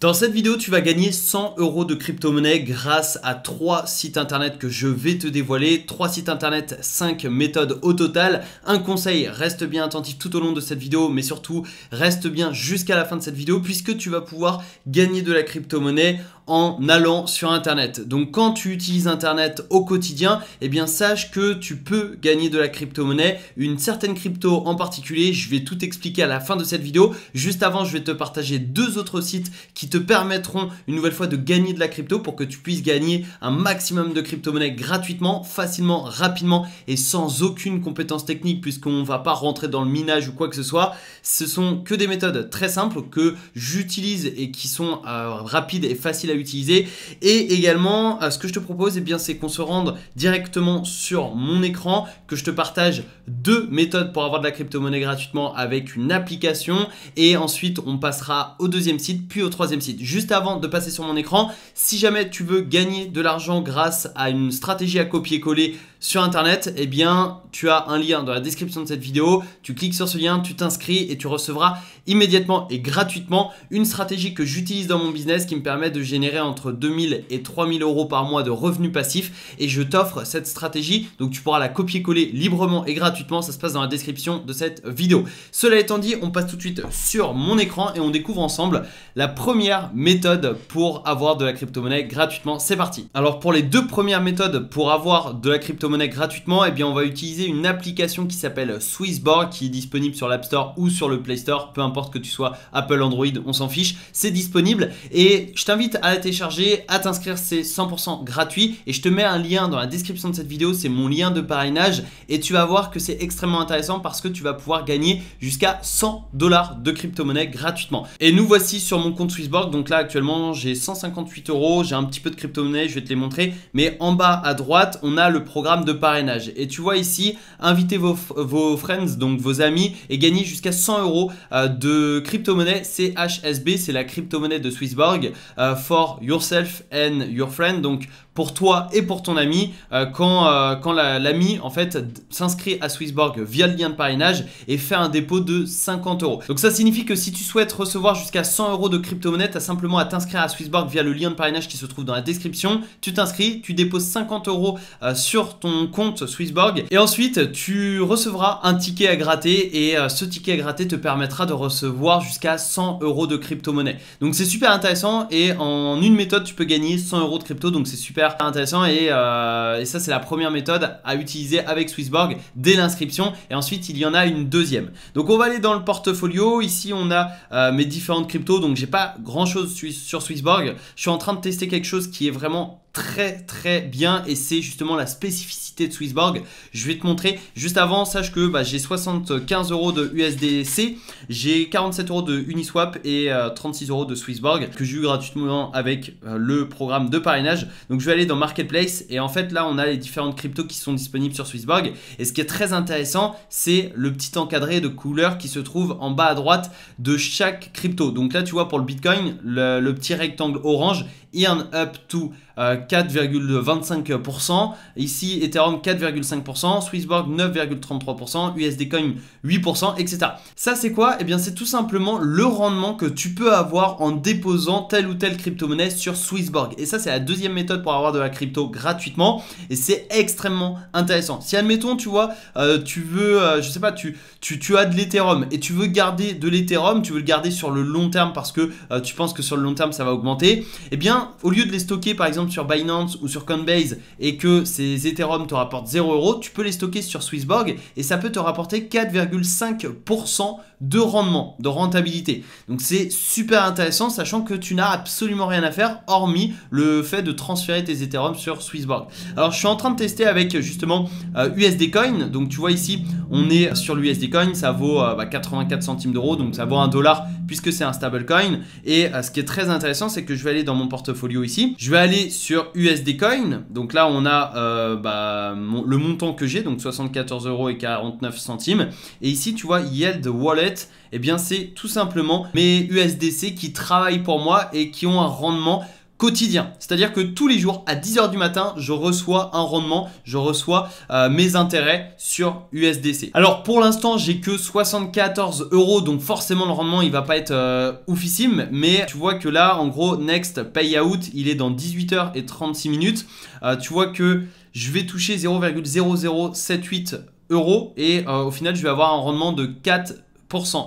Dans cette vidéo, tu vas gagner 100 euros de crypto-monnaie grâce à trois sites internet que je vais te dévoiler. Trois sites internet, 5 méthodes au total. Un conseil, reste bien attentif tout au long de cette vidéo, mais surtout reste bien jusqu'à la fin de cette vidéo puisque tu vas pouvoir gagner de la crypto-monnaie en allant sur Internet. Donc quand tu utilises Internet au quotidien, eh bien sache que tu peux gagner de la crypto-monnaie, une certaine crypto en particulier. Je vais tout expliquer à la fin de cette vidéo. Juste avant, je vais te partager deux autres sites qui te permettront une nouvelle fois de gagner de la crypto pour que tu puisses gagner un maximum de crypto-monnaie gratuitement, facilement, rapidement et sans aucune compétence technique puisqu'on ne va pas rentrer dans le minage ou quoi que ce soit. Ce sont que des méthodes très simples que j'utilise et qui sont euh, rapides et faciles utiliser. Et également, euh, ce que je te propose, et eh bien, c'est qu'on se rende directement sur mon écran, que je te partage deux méthodes pour avoir de la crypto-monnaie gratuitement avec une application. Et ensuite, on passera au deuxième site, puis au troisième site. Juste avant de passer sur mon écran, si jamais tu veux gagner de l'argent grâce à une stratégie à copier-coller sur Internet, eh bien, tu as un lien dans la description de cette vidéo. Tu cliques sur ce lien, tu t'inscris et tu recevras immédiatement et gratuitement une stratégie que j'utilise dans mon business qui me permet de générer entre 2000 et 3000 euros par mois de revenus passifs. Et je t'offre cette stratégie. Donc, tu pourras la copier-coller librement et gratuitement. Ça se passe dans la description de cette vidéo. Cela étant dit, on passe tout de suite sur mon écran et on découvre ensemble la première méthode pour avoir de la crypto-monnaie gratuitement. C'est parti. Alors, pour les deux premières méthodes pour avoir de la crypto monnaie gratuitement, et eh bien on va utiliser une application qui s'appelle Swissborg qui est disponible sur l'App Store ou sur le Play Store, peu importe que tu sois Apple, Android, on s'en fiche, c'est disponible et je t'invite à la télécharger, à t'inscrire, c'est 100% gratuit et je te mets un lien dans la description de cette vidéo, c'est mon lien de parrainage et tu vas voir que c'est extrêmement intéressant parce que tu vas pouvoir gagner jusqu'à 100 dollars de crypto-monnaie gratuitement. Et nous voici sur mon compte Swissborg, donc là actuellement j'ai 158 euros, j'ai un petit peu de crypto-monnaie, je vais te les montrer, mais en bas à droite on a le programme de parrainage. Et tu vois ici, invitez vos, vos friends, donc vos amis, et gagnez jusqu'à 100 euros euh, de crypto-monnaie CHSB, c'est la crypto-monnaie de Swissborg, euh, for yourself and your friend, donc pour toi et pour ton ami euh, quand, quand l'ami en fait s'inscrit à Swissborg via le lien de parrainage et fait un dépôt de 50 euros. Donc ça signifie que si tu souhaites recevoir jusqu'à 100 euros de crypto-monnaie, tu as simplement à t'inscrire à Swissborg via le lien de parrainage qui se trouve dans la description. Tu t'inscris, tu déposes 50 euros sur ton compte Swissborg. Et ensuite, tu recevras un ticket à gratter et euh, ce ticket à gratter te permettra de recevoir jusqu'à 100 euros de crypto-monnaie. Donc c'est super intéressant et en une méthode, tu peux gagner 100 euros de crypto. Donc c'est super intéressant euh, et, ça, c'est la première méthode à utiliser avec Swissborg dès l'inscription. Et ensuite, il y en a une deuxième. Donc on va aller dans le portfolio. Ici, on a euh, mes différentes cryptos. Donc j'ai pas grand chose sur Swissborg. Je suis en train de tester quelque chose qui est vraiment très très bien et c'est justement la spécificité de Swissborg. Je vais te montrer. Juste avant, sache que bah, j'ai 75 euros de USDC, j'ai 47 euros de Uniswap et 36 euh, euros de Swissborg que j'ai eu gratuitement avec euh, le programme de parrainage. Donc je vais aller dans Marketplace et en fait là on a les différentes cryptos qui sont disponibles sur Swissborg et ce qui est très intéressant c'est le petit encadré de couleurs qui se trouve en bas à droite de chaque crypto. Donc là tu vois pour le Bitcoin le, petit rectangle orange, earn up to euh, 4,25%. Ici, Ethereum 4,5%, Swissborg 9,33%, USD Coin 8%, etc. Ça, c'est quoi Eh bien, c'est tout simplement le rendement que tu peux avoir en déposant telle ou telle crypto-monnaie sur Swissborg. Et ça, c'est la deuxième méthode pour avoir de la crypto gratuitement. Et c'est extrêmement intéressant. Si, admettons, tu vois, euh, tu veux, euh, je sais pas, tu, tu, as de l'Ethereum et tu veux garder de l'Ethereum, tu veux le garder sur le long terme parce que euh, tu penses que sur le long terme, ça va augmenter. Eh bien, au lieu de les stocker, par exemple, sur Binance ou sur Coinbase et que ces Ethereum te rapportent 0 euros, tu peux les stocker sur Swissborg et ça peut te rapporter 4,5% de rendement, de rentabilité. Donc c'est super intéressant, sachant que tu n'as absolument rien à faire, hormis le fait de transférer tes Ethereum sur Swissborg. Alors je suis en train de tester avec justement USD euh, Coin. Donc tu vois ici, on est sur l'USD Coin, ça vaut 84 euh, bah, centimes d'euros, donc ça vaut un dollar puisque c'est un stablecoin. Et euh, ce qui est très intéressant, c'est que je vais aller dans mon portfolio ici, je vais aller sur USD Coin. Donc là, on a euh, bah, le montant que j'ai, donc 74 euros et 49 centimes. Et ici, tu vois, Yield Wallet, et eh bien, c'est tout simplement mes USDC qui travaillent pour moi et qui ont un rendement quotidien. C'est-à-dire que tous les jours à 10h du matin, je reçois un rendement, je reçois euh, mes intérêts sur USDC. Alors pour l'instant, j'ai que 74 euros, donc forcément le rendement il va pas être euh, oufissime, mais tu vois que là, en gros, next payout, il est dans 18h et 36 minutes. Euh, tu vois que je vais toucher 0,0078 euros et au final, je vais avoir un rendement de 4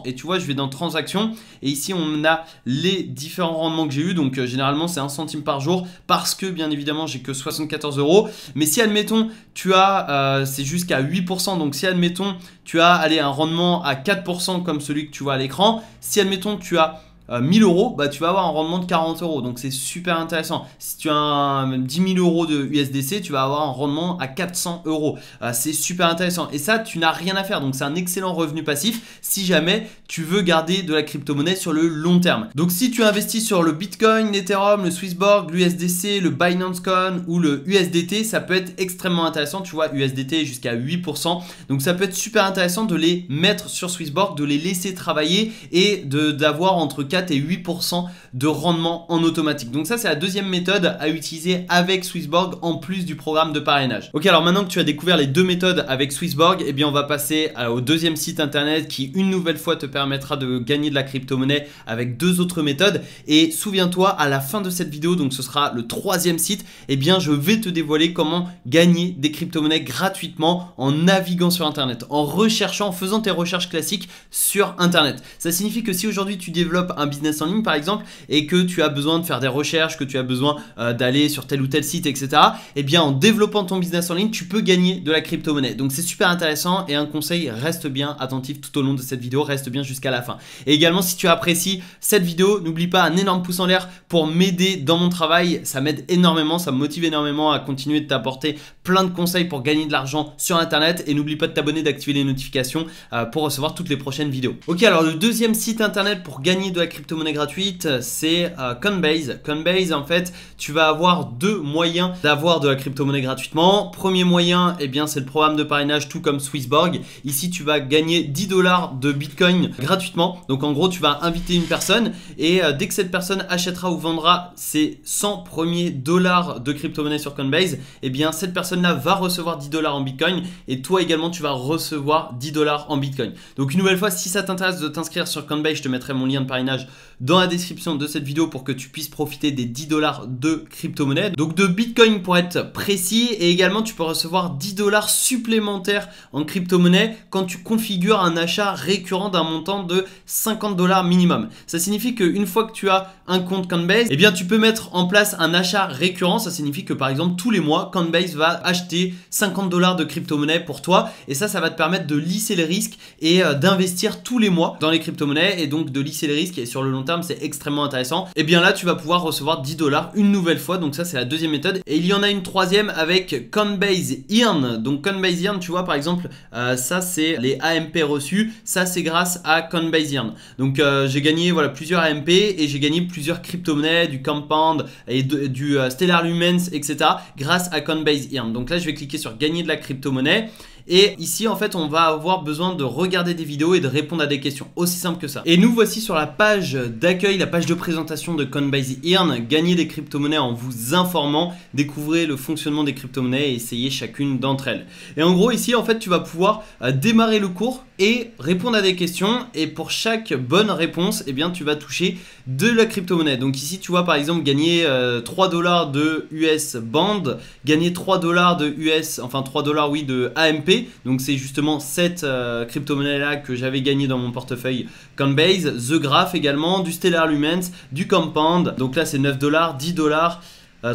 et tu vois, je vais dans transactions et ici on a les différents rendements que j'ai eu. Donc euh, généralement c'est un centime par jour parce que bien évidemment j'ai que 74 euros. Mais si admettons tu as, euh, c'est jusqu'à 8%. Donc si admettons tu as allez, un rendement à 4% comme celui que tu vois à l'écran, si admettons tu as 1000 euh, euros, bah, tu vas avoir un rendement de 40 euros. Donc c'est super intéressant. Si tu as 10 000 euros de USDC, tu vas avoir un rendement à 400 euros. Euh, c'est super intéressant. Et ça, tu n'as rien à faire. Donc c'est un excellent revenu passif si jamais tu veux garder de la crypto-monnaie sur le long terme. Donc si tu investis sur le Bitcoin, l'Ethereum, le Swissborg, l'USDC, le Binance Coin ou le USDT, ça peut être extrêmement intéressant. Tu vois, USDT jusqu'à 8%. Donc ça peut être super intéressant de les mettre sur Swissborg, de les laisser travailler et d'avoir entre et 8% de rendement en automatique. Donc ça, c'est la deuxième méthode à utiliser avec Swissborg en plus du programme de parrainage. Ok, alors maintenant que tu as découvert les deux méthodes avec Swissborg, eh bien on va passer euh, au deuxième site internet qui une nouvelle fois te permettra de gagner de la crypto-monnaie avec deux autres méthodes. Et souviens-toi, à la fin de cette vidéo, donc ce sera le troisième site, eh bien je vais te dévoiler comment gagner des crypto-monnaies gratuitement en naviguant sur Internet, en recherchant, en faisant tes recherches classiques sur Internet. Ça signifie que si aujourd'hui tu développes un business en ligne par exemple et que tu as besoin de faire des recherches, que tu as besoin euh, d'aller sur tel ou tel site, etc. et eh bien en développant ton business en ligne, tu peux gagner de la crypto-monnaie. Donc c'est super intéressant et un conseil, reste bien attentif tout au long de cette vidéo, reste bien jusqu'à la fin. Et également si tu apprécies cette vidéo, n'oublie pas un énorme pouce en l'air pour m'aider dans mon travail, ça m'aide énormément, ça me motive énormément à continuer de t'apporter plein de conseils pour gagner de l'argent sur internet et n'oublie pas de t'abonner, d'activer les notifications euh, pour recevoir toutes les prochaines vidéos. Ok alors le deuxième site internet pour gagner de la crypto-monnaie gratuite, c'est euh, Coinbase. Coinbase, en fait, tu vas avoir deux moyens d'avoir de la crypto-monnaie gratuitement. Premier moyen, eh bien, c'est le programme de parrainage, tout comme Swissborg. Ici, tu vas gagner 10 dollars de Bitcoin gratuitement. Donc, en gros, tu vas inviter une personne et euh, dès que cette personne achètera ou vendra ses 100 premiers dollars de crypto-monnaie sur Coinbase, eh bien, cette personne-là va recevoir 10 dollars en Bitcoin et toi également, tu vas recevoir 10 dollars en Bitcoin. Donc, une nouvelle fois, si ça t'intéresse de t'inscrire sur Coinbase, je te mettrai mon lien de parrainage dans la description de cette vidéo pour que tu puisses profiter des 10 dollars de crypto-monnaie, donc de Bitcoin pour être précis, et également tu peux recevoir 10 dollars supplémentaires en crypto-monnaie quand tu configures un achat récurrent d'un montant de 50 dollars minimum. Ça signifie qu'une fois que tu as un compte Coinbase, eh bien tu peux mettre en place un achat récurrent, ça signifie que par exemple tous les mois, Coinbase va acheter 50 dollars de crypto-monnaie pour toi, et ça, ça va te permettre de lisser les risques et euh, d'investir tous les mois dans les crypto-monnaies, et donc de lisser les risques et sur le long terme, c'est extrêmement intéressant. Et eh bien là, tu vas pouvoir recevoir 10 dollars une nouvelle fois. Donc ça, c'est la deuxième méthode. Et il y en a une troisième avec Coinbase Earn. Donc Coinbase Earn, tu vois, par exemple, euh, ça, c'est les AMP reçus. Ça, c'est grâce à Coinbase Earn. Donc euh, j'ai gagné voilà plusieurs AMP et j'ai gagné plusieurs crypto-monnaies, du Compound et du euh, Stellar Lumens, etc. grâce à Coinbase Earn. Donc là, je vais cliquer sur gagner de la crypto-monnaie. Et ici, en fait, on va avoir besoin de regarder des vidéos et de répondre à des questions. Aussi simple que ça. Et nous voici sur la page d'accueil, la page de présentation de Coinbase Earn. Gagnez des crypto-monnaies en vous informant. Découvrez le fonctionnement des crypto-monnaies et essayez chacune d'entre elles. Et en gros, ici, en fait, tu vas pouvoir euh, démarrer le cours et répondre à des questions. Et pour chaque bonne réponse, eh bien, tu vas toucher de la crypto-monnaie. Donc ici, tu vois par exemple gagner 3 euh, dollars de US band, gagner 3 dollars de US, enfin 3 dollars oui de AMP. Donc c'est justement cette euh, crypto-monnaie là que j'avais gagné dans mon portefeuille Coinbase, The Graph également, du Stellar Lumens, du Compound. Donc là, c'est 9 dollars, 10 dollars.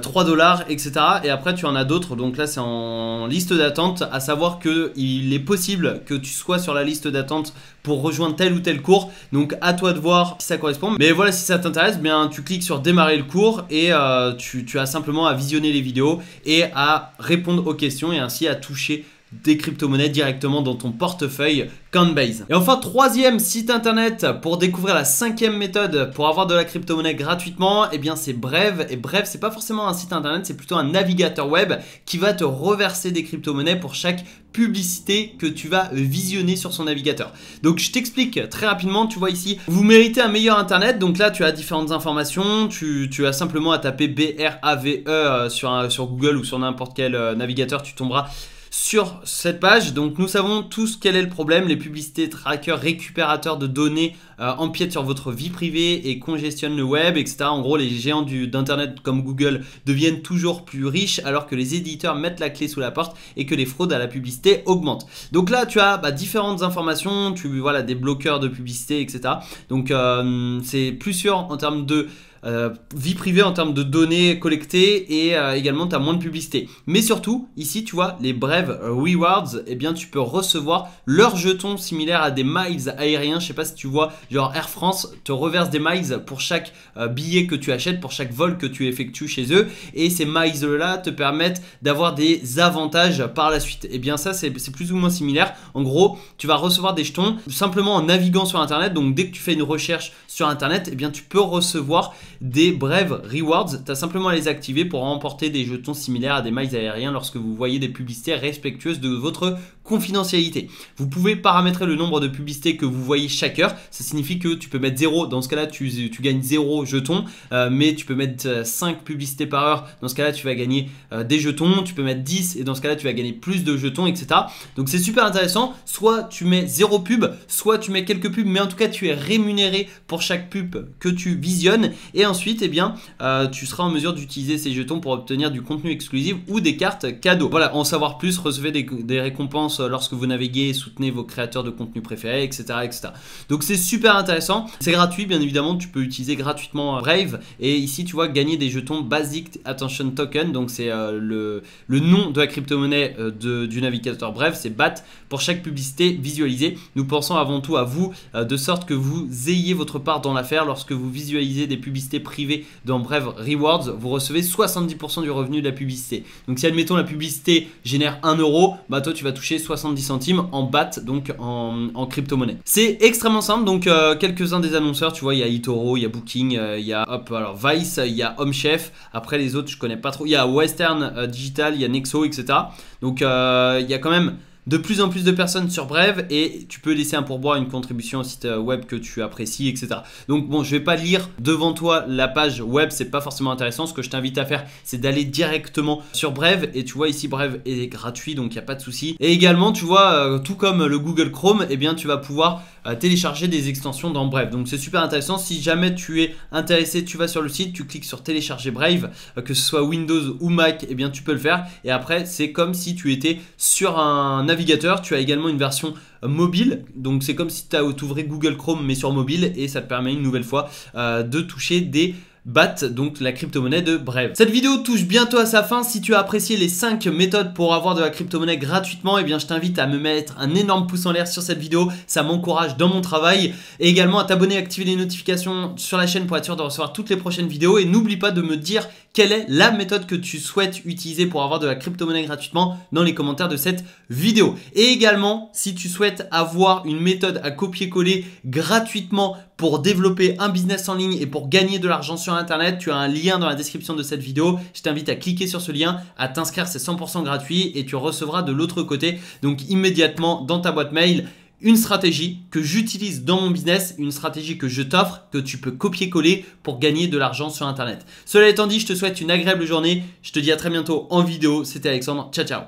3 euh, dollars, etc. Et après, tu en as d'autres. Donc là, c'est en liste d'attente. À savoir que il est possible que tu sois sur la liste d'attente pour rejoindre tel ou tel cours. Donc à toi de voir si ça correspond. Mais voilà, si ça t'intéresse, eh bien tu cliques sur démarrer le cours et euh, tu, tu as simplement à visionner les vidéos et à répondre aux questions et ainsi à toucher des crypto-monnaies directement dans ton portefeuille Coinbase. Et enfin, troisième site internet pour découvrir la cinquième méthode pour avoir de la crypto-monnaie gratuitement, et eh bien c'est Brave Et Brave c'est pas forcément un site internet, c'est plutôt un navigateur web qui va te reverser des crypto-monnaies pour chaque publicité que tu vas visionner sur son navigateur. Donc je t'explique très rapidement, tu vois ici, vous méritez un meilleur internet, donc là tu as différentes informations, tu, as simplement à taper BRAVE euh, sur, sur Google ou sur n'importe quel euh, navigateur, tu tomberas sur cette page. Donc nous savons tous quel est le problème. Les publicités trackers récupérateurs de données euh, empiètent sur votre vie privée et congestionnent le web, etc. En gros, les géants d'Internet comme Google deviennent toujours plus riches alors que les éditeurs mettent la clé sous la porte et que les fraudes à la publicité augmentent. Donc là, tu as bah, différentes informations, tu vois des bloqueurs de publicité, etc. Donc euh, c'est plus sûr en termes de euh, vie privée en termes de données collectées et euh, également tu as moins de publicité. Mais surtout, ici tu vois les brèves euh, rewards, et eh bien tu peux recevoir leurs jetons similaires à des miles aériens. Je sais pas si tu vois, genre Air France te reverse des miles pour chaque billet que tu achètes, pour chaque vol que tu effectues chez eux. Et ces miles là te permettent d'avoir des avantages par la suite. Et eh bien ça c'est plus ou moins similaire. En gros, tu vas recevoir des jetons simplement en naviguant sur internet. Donc dès que tu fais une recherche sur Internet, et eh bien, tu peux recevoir des brèves rewards. Tu as simplement à les activer pour remporter des jetons similaires à des miles aériens lorsque vous voyez des publicités respectueuses de votre confidentialité. Vous pouvez paramétrer le nombre de publicités que vous voyez chaque heure. Ça signifie que tu peux mettre 0. Dans ce cas-là, tu, gagnes 0 jetons. Euh, mais tu peux mettre 5 euh, publicités par heure. Dans ce cas-là, tu vas gagner euh, des jetons. Tu peux mettre 10. Et dans ce cas-là, tu vas gagner plus de jetons, etc. Donc c'est super intéressant. Soit tu mets 0 pub, soit tu mets quelques pubs. Mais en tout cas, tu es rémunéré pour chaque pub que tu visionnes. Et ensuite, eh bien, tu seras en mesure d'utiliser ces jetons pour obtenir du contenu exclusif ou des cartes cadeaux. Voilà, en savoir plus, recevez des récompenses euh, lorsque vous naviguez, et soutenez vos créateurs de contenu préférés, etc. etc. Donc c'est super intéressant. C'est gratuit, bien évidemment, tu peux utiliser gratuitement Brave. Euh, et ici, tu vois, gagner des jetons Basic Attention Token. Donc c'est euh, le, le, nom de la crypto-monnaie du navigateur Brave, c'est BAT. Pour chaque publicité visualisée, nous pensons avant tout à vous, de sorte que vous ayez votre part dans l'affaire. Lorsque vous visualisez des publicités privées dans Brave Rewards, vous recevez 70% du revenu de la publicité. Donc si admettons la publicité génère 1 euro, bah toi tu vas toucher 70 centimes en BAT, donc en, crypto-monnaie. C'est extrêmement simple, donc euh, quelques-uns des annonceurs, tu vois, il y a Itoro, il y a Booking, euh, il y a alors Vice, il y a Home Chef, après les autres je connais pas trop, il y a Western euh, Digital, il y a Nexo, etc. Donc il y a quand même de plus en plus de personnes sur Brève et tu peux laisser un pourboire, une contribution au site euh, web que tu apprécies, etc. Donc bon, je vais pas lire devant toi la page web, c'est pas forcément intéressant. Ce que je t'invite à faire, c'est d'aller directement sur Brève et tu vois ici Brève est gratuit donc il n'y a pas de souci. Et également, tu vois, euh, tout comme le Google Chrome, eh bien tu vas pouvoir euh, télécharger des extensions dans Brave. Donc c'est super intéressant. Si jamais tu es intéressé, tu vas sur le site, tu cliques sur télécharger Brave, que ce soit Windows ou Mac, eh bien tu peux le faire. Et après, c'est comme si tu étais sur un tu as également une version euh, mobile, donc c'est comme si tu as euh, ouvré Google Chrome mais sur mobile et ça te permet une nouvelle fois euh, de toucher des BAT, donc la crypto-monnaie de Brave. Cette vidéo touche bientôt à sa fin. Si tu as apprécié les 5 méthodes pour avoir de la crypto-monnaie gratuitement, et eh bien je t'invite à me mettre un énorme pouce en l'air sur cette vidéo. Ça m'encourage dans mon travail. Et également à t'abonner, activer les notifications sur la chaîne pour être sûr de recevoir toutes les prochaines vidéos. Et n'oublie pas de me dire quelle est la méthode que tu souhaites utiliser pour avoir de la crypto-monnaie gratuitement dans les commentaires de cette vidéo. Et également, si tu souhaites avoir une méthode à copier-coller gratuitement pour développer un business en ligne et pour gagner de l'argent sur Internet, tu as un lien dans la description de cette vidéo. Je t'invite à cliquer sur ce lien, à t'inscrire, c'est 100% gratuit et tu recevras de l'autre côté, donc immédiatement dans ta boîte mail, une stratégie que j'utilise dans mon business, une stratégie que je t'offre, que tu peux copier-coller pour gagner de l'argent sur Internet. Cela étant dit, je te souhaite une agréable journée. Je te dis à très bientôt en vidéo. C'était Alexandre. Ciao, ciao.